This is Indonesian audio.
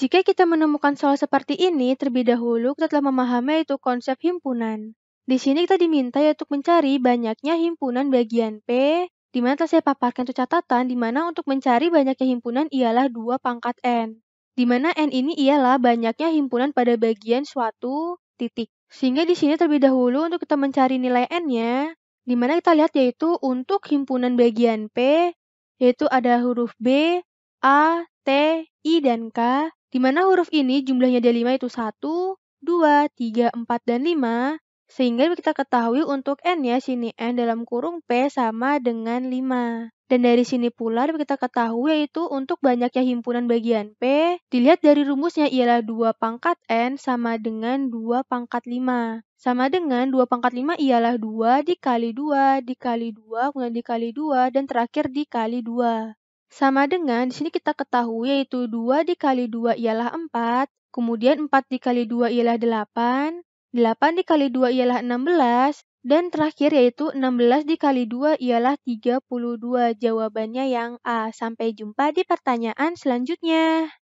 Jika kita menemukan soal seperti ini, terlebih dahulu kita telah memahami itu konsep himpunan. Di sini kita diminta yaitu mencari banyaknya himpunan bagian P, di mana saya paparkan itu catatan, di mana untuk mencari banyaknya himpunan ialah 2 pangkat N. Di mana N ini ialah banyaknya himpunan pada bagian suatu titik. Sehingga di sini terlebih dahulu untuk kita mencari nilai N-nya, di mana kita lihat yaitu untuk himpunan bagian P, yaitu ada huruf B, A, T, I, dan K, di mana huruf ini jumlahnya ada 5 itu 1, 2, 3, 4, dan 5, sehingga kita ketahui untuk n ya sini n dalam kurung p sama dengan 5. Dan dari sini pula kita ketahui yaitu untuk banyaknya himpunan bagian P, dilihat dari rumusnya ialah 2 pangkat N sama dengan 2 pangkat 5. Sama dengan 2 pangkat 5 ialah 2 dikali 2, dikali 2, kemudian dikali 2, dan terakhir dikali 2. Sama dengan, di sini kita ketahui yaitu 2 dikali 2 ialah 4, kemudian 4 dikali 2 ialah 8, 8 dikali 2 ialah 16, dan terakhir yaitu 16 dikali 2 ialah 32. Jawabannya yang A. Sampai jumpa di pertanyaan selanjutnya.